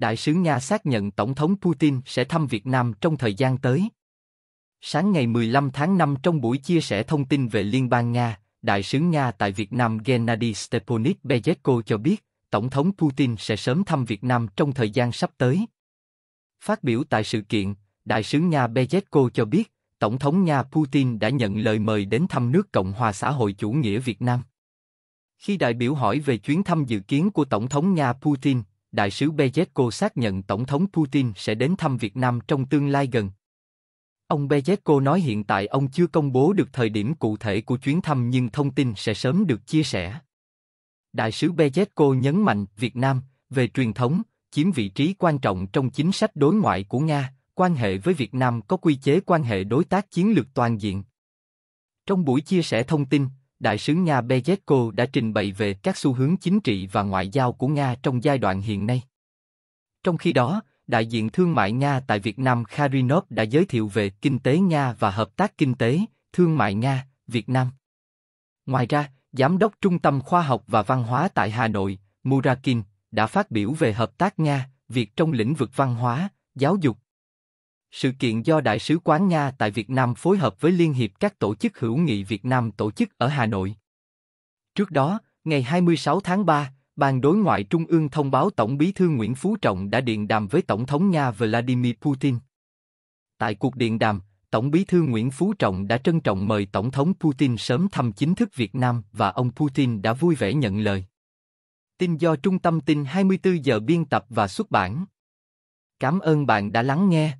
Đại sứ Nga xác nhận Tổng thống Putin sẽ thăm Việt Nam trong thời gian tới. Sáng ngày 15 tháng 5 trong buổi chia sẻ thông tin về Liên bang Nga, Đại sứ Nga tại Việt Nam Gennady Stepanik Bezetko cho biết, Tổng thống Putin sẽ sớm thăm Việt Nam trong thời gian sắp tới. Phát biểu tại sự kiện, Đại sứ Nga Bezetko cho biết, Tổng thống Nga Putin đã nhận lời mời đến thăm nước Cộng hòa xã hội chủ nghĩa Việt Nam. Khi đại biểu hỏi về chuyến thăm dự kiến của Tổng thống Nga Putin, đại sứ Bezetko xác nhận Tổng thống Putin sẽ đến thăm Việt Nam trong tương lai gần. Ông Bezetko nói hiện tại ông chưa công bố được thời điểm cụ thể của chuyến thăm nhưng thông tin sẽ sớm được chia sẻ. Đại sứ Bezetko nhấn mạnh Việt Nam, về truyền thống, chiếm vị trí quan trọng trong chính sách đối ngoại của Nga, quan hệ với Việt Nam có quy chế quan hệ đối tác chiến lược toàn diện. Trong buổi chia sẻ thông tin, Đại sứ Nga bezeko đã trình bày về các xu hướng chính trị và ngoại giao của Nga trong giai đoạn hiện nay. Trong khi đó, đại diện thương mại Nga tại Việt Nam karinov đã giới thiệu về kinh tế Nga và hợp tác kinh tế, thương mại Nga, Việt Nam. Ngoài ra, Giám đốc Trung tâm Khoa học và Văn hóa tại Hà Nội, Murakin, đã phát biểu về hợp tác Nga, Việt trong lĩnh vực văn hóa, giáo dục, sự kiện do Đại sứ quán Nga tại Việt Nam phối hợp với Liên hiệp các tổ chức hữu nghị Việt Nam tổ chức ở Hà Nội. Trước đó, ngày 26 tháng 3, Ban Đối ngoại Trung ương thông báo Tổng bí thư Nguyễn Phú Trọng đã điện đàm với Tổng thống Nga Vladimir Putin. Tại cuộc điện đàm, Tổng bí thư Nguyễn Phú Trọng đã trân trọng mời Tổng thống Putin sớm thăm chính thức Việt Nam và ông Putin đã vui vẻ nhận lời. Tin do Trung tâm tin 24 giờ biên tập và xuất bản. Cảm ơn bạn đã lắng nghe.